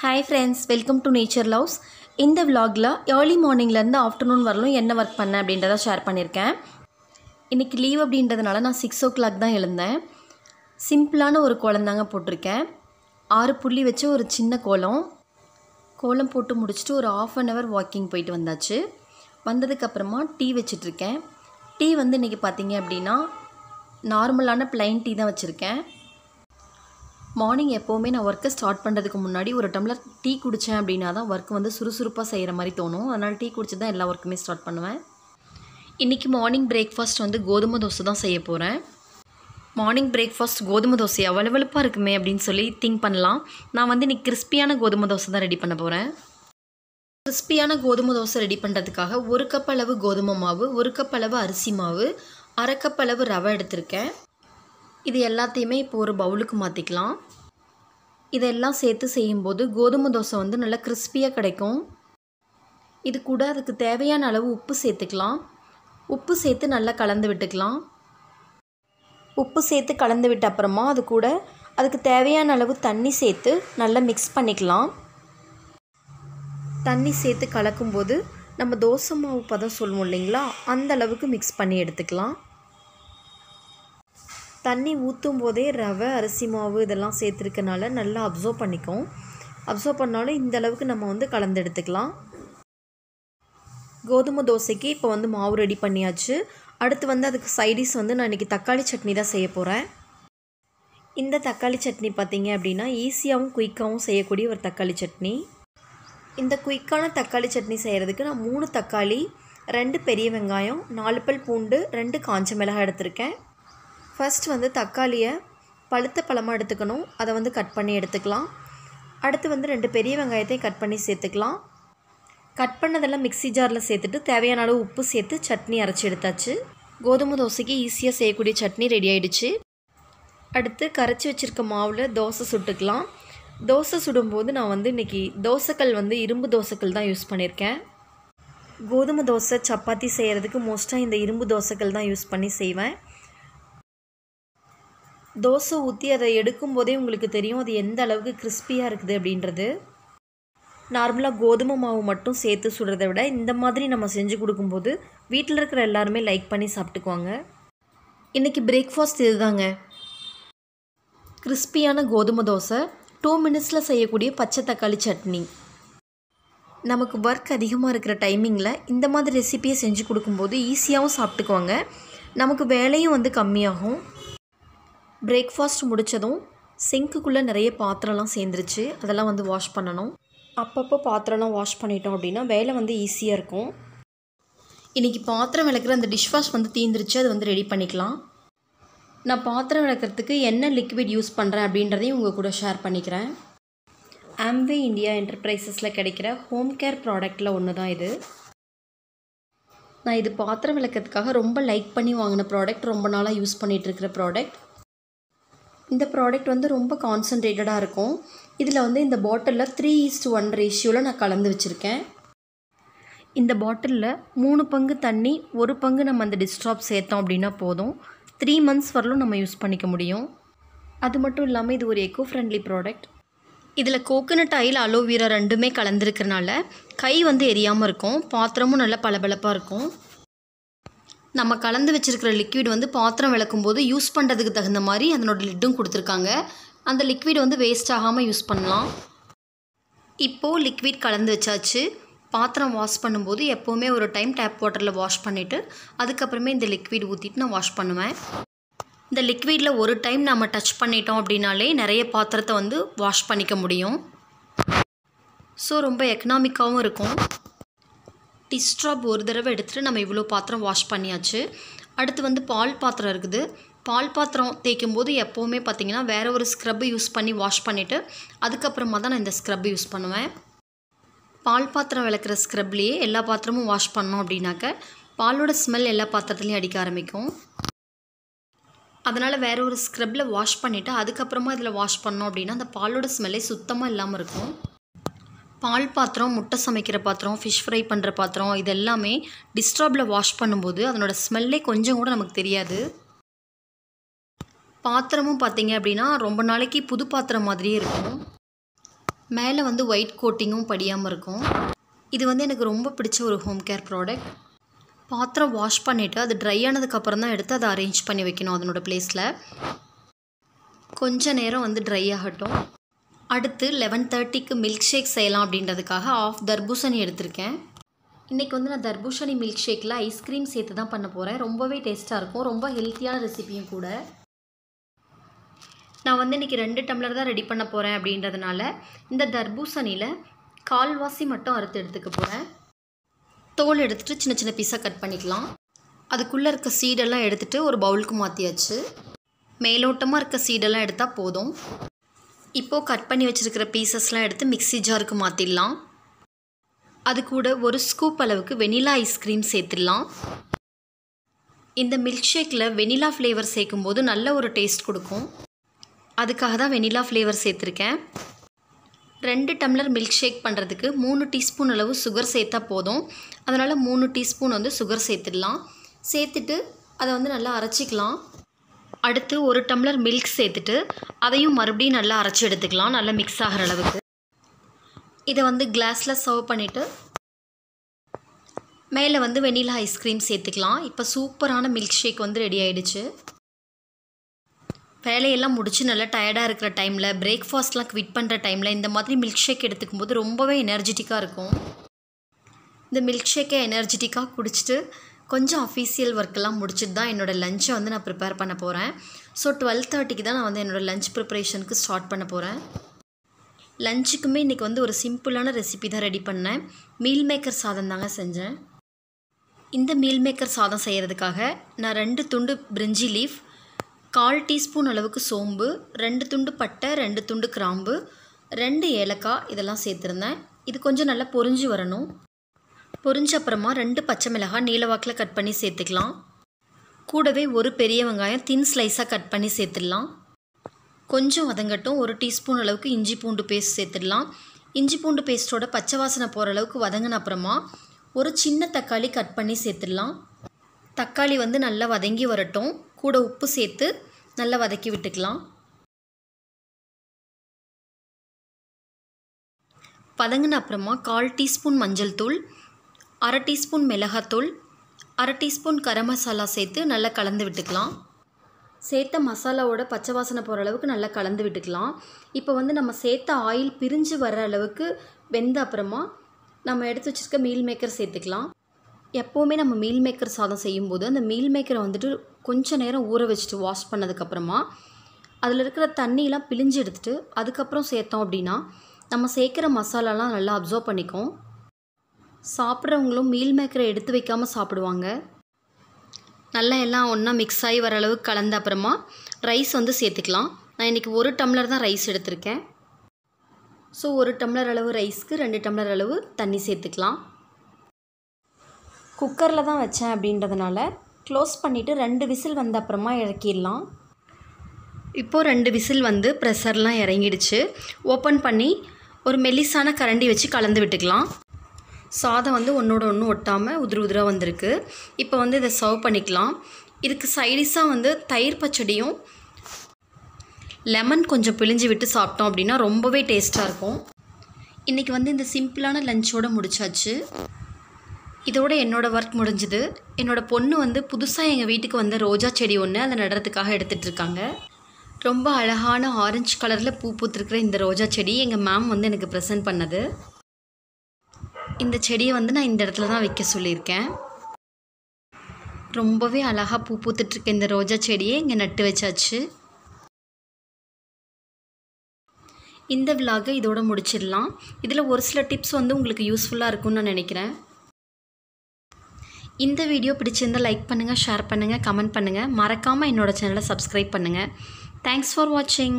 hi friends welcome to nature loves இந்த விலாகில் early மார்னிங்லேருந்து afternoon வரலும் என்ன ஒர்க் பண்ணேன் அப்படின்றத ஷேர் பண்ணியிருக்கேன் இன்றைக்கி லீவ் அப்படின்றதுனால நான் சிக்ஸ் ஓ கிளாக் தான் எழுந்தேன் சிம்பிளான ஒரு கோலம் போட்டிருக்கேன் ஆறு புள்ளி வச்ச ஒரு சின்ன கோலம் கோலம் போட்டு முடிச்சுட்டு ஒரு ஆஃப் அன் ஹவர் வாக்கிங் போயிட்டு வந்தாச்சு வந்ததுக்கப்புறமா டீ வச்சிட்ருக்கேன் டீ வந்து இன்றைக்கி பார்த்தீங்க அப்படின்னா நார்மலான ப்ளைன் டீ தான் வச்சுருக்கேன் மார்னிங் எப்போவுமே நான் ஒர்க்கை ஸ்டார்ட் பண்ணுறதுக்கு முன்னாடி ஒரு டம்ளர் டீ குடித்தேன் அப்படின்னா தான் ஒர்க் வந்து சுறுசுறுப்பாக செய்கிற மாதிரி தோணும் அதனால் டீ குடிச்சு தான் எல்லா ஒர்க்குமே ஸ்டார்ட் பண்ணுவேன் இன்றைக்கி மார்னிங் பிரேக்ஃபாஸ்ட் வந்து கோதுமை தோசை தான் செய்ய போகிறேன் மார்னிங் பிரேக்ஃபாஸ்ட் கோதுமை தோசை அவலவலப்பாக இருக்குமே அப்படின்னு சொல்லி திங்க் பண்ணலாம் நான் வந்து இன்றைக்கி கிறிஸ்பியான கோதுமை தோசை தான் ரெடி பண்ண போகிறேன் கிறிஸ்பியான கோதுமை தோசை ரெடி பண்ணுறதுக்காக ஒரு கப் அளவு கோதுமை மாவு ஒரு கப் அளவு அரிசி மாவு அரை கப் அளவு ரவை எடுத்திருக்கேன் இது எல்லாத்தையுமே இப்போ ஒரு பவுலுக்கு மாற்றிக்கலாம் இதெல்லாம் சேர்த்து செய்யும்போது கோதுமை தோசை வந்து நல்லா கிறிஸ்பியாக கிடைக்கும் இது கூட அதுக்கு தேவையான அளவு உப்பு சேர்த்துக்கலாம் உப்பு சேர்த்து நல்லா கலந்து விட்டுக்கலாம் உப்பு சேர்த்து கலந்து விட்ட அப்புறமா அது கூட அதுக்கு தேவையான அளவு தண்ணி சேர்த்து நல்லா மிக்ஸ் பண்ணிக்கலாம் தண்ணி சேர்த்து கலக்கும்போது நம்ம தோசை மாவு பதம் சொல்லுவோம் இல்லைங்களா அந்த அளவுக்கு மிக்ஸ் பண்ணி எடுத்துக்கலாம் தண்ணி ஊற்றும் போதே ரவை அரிசி மாவு இதெல்லாம் சேர்த்துருக்கனால நல்லா அப்சர்வ் பண்ணிக்கும் அப்சர்வ் பண்ணாலும் இந்த அளவுக்கு நம்ம வந்து கலந்து எடுத்துக்கலாம் கோதுமை தோசைக்கு இப்போ வந்து மாவு ரெடி பண்ணியாச்சு அடுத்து வந்து அதுக்கு சைடிஸ் வந்து நான் இன்றைக்கி தக்காளி சட்னி தான் செய்ய போகிறேன் இந்த தக்காளி சட்னி பார்த்திங்க அப்படின்னா ஈஸியாகவும் குயிக்காகவும் செய்யக்கூடிய ஒரு தக்காளி சட்னி இந்த குயிக்கான தக்காளி சட்னி செய்கிறதுக்கு நான் மூணு தக்காளி ரெண்டு பெரிய வெங்காயம் நாலு பல் பூண்டு ரெண்டு காஞ்ச மிளகாய் எடுத்திருக்கேன் ஃபஸ்ட் வந்து தக்காளியை பழுத்த பழமாக எடுத்துக்கணும் அதை வந்து கட் பண்ணி எடுத்துக்கலாம் அடுத்து வந்து ரெண்டு பெரிய வெங்காயத்தையும் கட் பண்ணி சேர்த்துக்கலாம் கட் பண்ணதெல்லாம் மிக்சி ஜாரில் சேர்த்துட்டு தேவையான அளவு உப்பு சேர்த்து சட்னி அரைச்சி எடுத்தாச்சு கோதுமை தோசைக்கு ஈஸியாக செய்யக்கூடிய சட்னி ரெடி ஆகிடுச்சு அடுத்து கரைச்சி வச்சுருக்க மாவில் தோசை சுட்டுக்கலாம் தோசை சுடும்போது நான் வந்து இன்றைக்கி தோசைக்கல் வந்து இரும்பு தோசைக்கல் தான் யூஸ் பண்ணியிருக்கேன் கோதுமை தோசை சப்பாத்தி செய்கிறதுக்கு மோஸ்ட்டாக இந்த இரும்பு தோசைக்கல் தான் யூஸ் பண்ணி செய்வேன் தோசை ஊற்றி அதை எடுக்கும்போதே உங்களுக்கு தெரியும் அது எந்த அளவுக்கு கிறிஸ்பியாக இருக்குது அப்படின்றது நார்மலாக கோதுமை மாவு மட்டும் சேர்த்து சுடுறதை விட இந்த மாதிரி நம்ம செஞ்சு கொடுக்கும்போது வீட்டில் இருக்கிற எல்லாருமே லைக் பண்ணி சாப்பிட்டுக்குவாங்க இன்றைக்கி பிரேக்ஃபாஸ்ட் இதுதாங்க கிறிஸ்பியான கோதுமை தோசை டூ மினிட்ஸில் செய்யக்கூடிய பச்சை தக்காளி சட்னி நமக்கு ஒர்க் அதிகமாக இருக்கிற டைமிங்கில் இந்த மாதிரி ரெசிப்பியை செஞ்சு கொடுக்கும்போது ஈஸியாகவும் சாப்பிட்டுக்குவாங்க நமக்கு வேலையும் வந்து கம்மியாகும் பிரேக்ஃபாஸ்ட் முடித்ததும் சிங்க்குக்குள்ளே நிறைய பாத்திரம்லாம் சேர்ந்துருச்சு அதெல்லாம் வந்து வாஷ் பண்ணணும் அப்பப்போ பாத்திரம்லாம் வாஷ் பண்ணிட்டோம் அப்படின்னா வேலை வந்து ஈஸியாக இருக்கும் இன்றைக்கி பாத்திரம் விளக்குற அந்த டிஷ் வாஷ் வந்து தீந்துருச்சு அது வந்து ரெடி பண்ணிக்கலாம் நான் பாத்திரம் விளக்கிறதுக்கு என்ன லிக்விட் யூஸ் பண்ணுறேன் அப்படின்றதையும் உங்கள் கூட ஷேர் பண்ணிக்கிறேன் ஆம்வே இந்தியா என்டர்பிரைசஸில் கிடைக்கிற ஹோம் கேர் ப்ராடக்டில் ஒன்று தான் இது நான் இது பாத்திரம் விளக்கிறதுக்காக ரொம்ப லைக் பண்ணி வாங்கின ப்ராடக்ட் ரொம்ப நாளாக யூஸ் பண்ணிகிட்ருக்கிற ப்ராடக்ட் இந்த ப்ராடக்ட் வந்து ரொம்ப கான்சன்ட்ரேட்டடாக இருக்கும் இதில் வந்து இந்த பாட்டிலில் த்ரீ ஈஸ்ட் ஒன் ரேஷியோவில் நான் கலந்து வச்சுருக்கேன் இந்த பாட்டிலில் மூணு பங்கு தண்ணி ஒரு பங்கு நம்ம அந்த டிஸ்ட்ராப் சேர்த்தோம் அப்படின்னா போதும் த்ரீ மந்த்ஸ் வரலும் நம்ம யூஸ் பண்ணிக்க முடியும் அது மட்டும் இல்லாமல் இது ஒரு எக்கோ ஃப்ரெண்ட்லி ப்ராடக்ட் இதில் கோகோனட் ஆயில் அலோவீரா ரெண்டுமே கலந்துருக்கிறனால கை வந்து எரியாமல் இருக்கும் பாத்திரமும் நல்லா பளபளப்பாக இருக்கும் நம்ம கலந்து வச்சுருக்கிற லிக்விட் வந்து பாத்திரம் விளக்கும் போது யூஸ் பண்ணுறதுக்கு தகுந்த மாதிரி அதனோட லிட்டும் கொடுத்துருக்காங்க அந்த லிக்விட் வந்து வேஸ்ட் ஆகாமல் யூஸ் பண்ணலாம் இப்போது லிக்விட் கலந்து வச்சாச்சு பாத்திரம் வாஷ் பண்ணும்போது எப்போவுமே ஒரு டைம் டேப் வாட்டரில் வாஷ் பண்ணிவிட்டு அதுக்கப்புறமே இந்த லிக்விட் ஊற்றிட்டு நான் வாஷ் பண்ணுவேன் இந்த லிக்விடில் ஒரு டைம் நம்ம டச் பண்ணிட்டோம் அப்படின்னாலே நிறைய பாத்திரத்தை வந்து வாஷ் பண்ணிக்க முடியும் ஸோ ரொம்ப எக்கனாமிக்காகவும் இருக்கும் டிஸ்ட்ராப் ஒரு தடவை எடுத்துகிட்டு நம்ம இவ்வளோ பாத்திரம் வாஷ் பண்ணியாச்சு அடுத்து வந்து பால் பாத்திரம் இருக்குது பால் பாத்திரம் தேய்க்கும் போது எப்போவுமே பார்த்திங்கன்னா வேறு ஒரு ஸ்க்ரப் யூஸ் பண்ணி வாஷ் பண்ணிவிட்டு அதுக்கப்புறமா தான் நான் இந்த ஸ்க்ரப் யூஸ் பண்ணுவேன் பால் பாத்திரம் விளக்குற ஸ்க்ரப்லேயே எல்லா பாத்திரமும் வாஷ் பண்ணோம் அப்படின்னாக்க பாலோட ஸ்மெல் எல்லா பாத்திரத்துலேயும் அடிக்க ஆரம்பிக்கும் அதனால் வேறு ஒரு ஸ்க்ரப்பில் வாஷ் பண்ணிவிட்டு அதுக்கப்புறமா இதில் வாஷ் பண்ணோம் அப்படின்னா அந்த பாலோட ஸ்மெல்லே சுத்தமாக இல்லாமல் இருக்கும் பால் பாத்திரம் முட்டை சமைக்கிற பாத்திரம் ஃபிஷ் ஃப்ரை பண்ணுற பாத்திரம் இது எல்லாமே டிஸ்டர்பில் வாஷ் பண்ணும்போது அதனோட ஸ்மெல்லே கொஞ்சம் கூட நமக்கு தெரியாது பாத்திரமும் பார்த்தீங்க அப்படின்னா ரொம்ப நாளைக்கு புது பாத்திரம் மாதிரியே இருக்கும் மேலே வந்து ஒயிட் கோட்டிங்கும் படியாமல் இருக்கும் இது வந்து எனக்கு ரொம்ப பிடிச்ச ஒரு ஹோம் கேர் ப்ராடக்ட் பாத்திரம் வாஷ் பண்ணிவிட்டு அது ட்ரை ஆனதுக்கப்புறம் தான் எடுத்து அதை அரேஞ்ச் பண்ணி வைக்கணும் அதனோட ப்ளேஸில் கொஞ்சம் நேரம் வந்து ட்ரை ஆகட்டும் அடுத்து லெவன் தேர்ட்டிக்கு மில்க் ஷேக் செய்யலாம் அப்படின்றதுக்காக ஆஃப் தர்பூசணி எடுத்திருக்கேன் இன்றைக்கி வந்து நான் தர்பூசணி மில்க் ஷேக்கில் ஐஸ்கிரீம் சேர்த்து தான் பண்ண போகிறேன் ரொம்பவே டேஸ்ட்டாக இருக்கும் ரொம்ப ஹெல்த்தியான ரெசிப்பியும் கூட நான் வந்து இன்றைக்கி ரெண்டு டம்ளர் தான் ரெடி பண்ண போகிறேன் அப்படின்றதுனால இந்த தர்பூசணியில் கால்வாசி மட்டும் அறுத்து எடுத்துக்க போகிறேன் தோல் எடுத்துகிட்டு சின்ன சின்ன பீஸாக கட் பண்ணிக்கலாம் அதுக்குள்ளே இருக்க சீடெல்லாம் எடுத்துகிட்டு ஒரு பவுலுக்கு மாற்றியாச்சு மேலோட்டமாக இருக்க சீடெல்லாம் எடுத்தால் போதும் இப்போது கட் பண்ணி வச்சுருக்கிற பீசஸ்லாம் எடுத்து மிக்சி ஜாருக்கு மாற்றிடலாம் அது கூட ஒரு ஸ்கூப் அளவுக்கு வெனிலா ஐஸ்கிரீம் சேர்த்துடலாம் இந்த மில்க் ஷேக்கில் வெனிலா ஃப்ளேவர் சேர்க்கும்போது நல்ல ஒரு டேஸ்ட் கொடுக்கும் அதுக்காக தான் வெனிலா ஃப்ளேவர் சேர்த்துருக்கேன் ரெண்டு டம்ளர் மில்க் ஷேக் பண்ணுறதுக்கு மூணு டீஸ்பூன் அளவு சுகர் சேர்த்தா போதும் அதனால் மூணு டீஸ்பூன் வந்து சுகர் சேர்த்துடலாம் சேர்த்துட்டு அதை வந்து நல்லா அரைச்சிக்கலாம் அடுத்து ஒரு டம்ளர் மில்க் சேர்த்துட்டு அதையும் மறுபடியும் நல்லா அரைச்சி எடுத்துக்கலாம் நல்லா மிக்ஸ் ஆகிற அளவுக்கு இதை வந்து கிளாஸில் சர்வ் பண்ணிவிட்டு மேலே வந்து வெண்ணிலா ஐஸ்கிரீம் சேர்த்துக்கலாம் இப்போ சூப்பரான மில்க் ஷேக் வந்து ரெடி ஆகிடுச்சு வேலையெல்லாம் முடிச்சு நல்லா டயர்டாக இருக்கிற டைமில் பிரேக்ஃபாஸ்ட்லாம் குவிட் பண்ணுற டைமில் இந்த மாதிரி மில்க் ஷேக் எடுத்துக்கும் போது ரொம்பவே எனர்ஜெட்டிக்காக இருக்கும் இந்த மில்க் ஷேக்கை எனர்ஜெட்டிக்காக குடிச்சிட்டு கொஞ்சம் அஃபீஷியல் ஒர்க்கெல்லாம் முடிச்சுட்டு தான் என்னோடய லஞ்சை வந்து நான் ப்ரிப்பேர் பண்ண போகிறேன் ஸோ டுவெல் தேர்ட்டிக்கு தான் நான் வந்து என்னோடய லஞ்ச் ப்ரிப்பரேஷனுக்கு ஸ்டார்ட் பண்ண போகிறேன் லஞ்சுக்குமே இன்றைக்கி வந்து ஒரு சிம்பிளான ரெசிபி தான் ரெடி பண்ணேன் மீல் மேக்கர் சாதம் தாங்க செஞ்சேன் இந்த மீல் மேக்கர் சாதம் செய்கிறதுக்காக நான் ரெண்டு துண்டு பிரிஞ்சி லீஃப் கால் டீஸ்பூன் அளவுக்கு சோம்பு ரெண்டு துண்டு பட்டை ரெண்டு துண்டு கிராம்பு ரெண்டு ஏலக்காய் இதெல்லாம் சேர்த்துருந்தேன் இது கொஞ்சம் நல்லா பொறிஞ்சு வரணும் அப்புறமா ரெண்டு பச்சை மிளகாய் நீளவாக்கில் கட் பண்ணி சேர்த்துக்கலாம் கூடவே ஒரு பெரிய வெங்காயம் தின் ஸ்லைஸாக கட் பண்ணி சேர்த்துடலாம் கொஞ்சம் வதங்கட்டும் ஒரு டீஸ்பூன் அளவுக்கு இஞ்சி பூண்டு பேஸ்ட் சேர்த்துடலாம் இஞ்சி பூண்டு பேஸ்ட்டோட பச்சை வாசனை போகிற அளவுக்கு வதங்கின அப்புறமா ஒரு சின்ன தக்காளி கட் பண்ணி சேர்த்துடலாம் தக்காளி வந்து நல்லா வதங்கி வரட்டும் கூட உப்பு சேர்த்து நல்லா வதக்கி விட்டுக்கலாம் வதங்கின அப்புறமா கால் டீஸ்பூன் மஞ்சள் தூள் அரை டீஸ்பூன் மிளகாத்தூள் அரை டீஸ்பூன் கரம் மசாலா சேர்த்து நல்லா கலந்து விட்டுக்கலாம் சேர்த்த மசாலாவோட பச்சை வாசனை போகிற அளவுக்கு நல்லா கலந்து விட்டுக்கலாம் இப்போ வந்து நம்ம சேர்த்த ஆயில் பிரிஞ்சு வர்ற அளவுக்கு வெந்த அப்புறமா நம்ம எடுத்து வச்சுருக்க மீல் மேக்கர் சேர்த்துக்கலாம் எப்போவுமே நம்ம மீல் மேக்கர் சாதம் செய்யும்போது அந்த மீல் மேக்கரை வந்துட்டு கொஞ்சம் நேரம் ஊற வச்சுட்டு வாஷ் பண்ணதுக்கப்புறமா அதில் இருக்கிற தண்ணியெலாம் பிழிஞ்சு எடுத்துகிட்டு அதுக்கப்புறம் சேர்த்தோம் அப்படின்னா நம்ம சேர்க்குற மசாலாலாம் நல்லா அப்சர்வ் பண்ணிக்கும் சாப்பிட்றவங்களும் மீல் மேக்கரை எடுத்து வைக்காமல் சாப்பிடுவாங்க நல்லா எல்லாம் ஒன்றா மிக்ஸ் ஆகி வர அளவுக்கு கலந்த அப்புறமா ரைஸ் வந்து சேர்த்துக்கலாம் நான் இன்றைக்கி ஒரு டம்ளர் தான் ரைஸ் எடுத்திருக்கேன் ஸோ ஒரு டம்ளர் அளவு ரைஸ்க்கு ரெண்டு டம்ளர் அளவு தண்ணி சேர்த்துக்கலாம் குக்கரில் தான் வச்சேன் அப்படின்றதுனால க்ளோஸ் பண்ணிவிட்டு ரெண்டு விசில் வந்த அப்புறமா இறக்கிடலாம் இப்போது ரெண்டு விசில் வந்து ப்ரெஷர்லாம் இறங்கிடுச்சு ஓப்பன் பண்ணி ஒரு மெல்லிசான கரண்டி வச்சு கலந்து விட்டுக்கலாம் சாதம் வந்து ஒன்றோட ஒன்று ஒட்டாமல் உதிர உதிராக வந்திருக்கு இப்போ வந்து இதை சர்வ் பண்ணிக்கலாம் இதுக்கு சைடிஸாக வந்து தயிர் பச்சடியும் லெமன் கொஞ்சம் பிழிஞ்சு விட்டு சாப்பிட்டோம் அப்படின்னா ரொம்பவே டேஸ்ட்டாக இருக்கும் இன்றைக்கி வந்து இந்த சிம்பிளான லஞ்சோடு முடிச்சாச்சு இதோட என்னோடய ஒர்க் முடிஞ்சுது என்னோடய பொண்ணு வந்து புதுசாக எங்கள் வீட்டுக்கு வந்த ரோஜா செடி ஒன்று அதை நடுறதுக்காக எடுத்துகிட்டு இருக்காங்க ரொம்ப அழகான ஆரஞ்சு கலரில் பூ பூத்துருக்கிற இந்த ரோஜா செடி எங்கள் மேம் வந்து எனக்கு ப்ரெசென்ட் பண்ணது இந்த செடியை வந்து நான் இந்த இடத்துல தான் வைக்க சொல்லியிருக்கேன் ரொம்பவே அழகாக பூ பூத்துட்ருக்க இந்த ரோஜா செடியை இங்கே நட்டு வச்சாச்சு இந்த விலாகை இதோட முடிச்சிடலாம் இதில் ஒரு சில டிப்ஸ் வந்து உங்களுக்கு யூஸ்ஃபுல்லாக இருக்கும்னு நான் நினைக்கிறேன் இந்த வீடியோ பிடிச்சிருந்தால் லைக் பண்ணுங்கள் ஷேர் பண்ணுங்கள் கமெண்ட் பண்ணுங்கள் மறக்காமல் என்னோடய சேனலை சப்ஸ்கிரைப் பண்ணுங்கள் தேங்க்ஸ் ஃபார் வாட்சிங்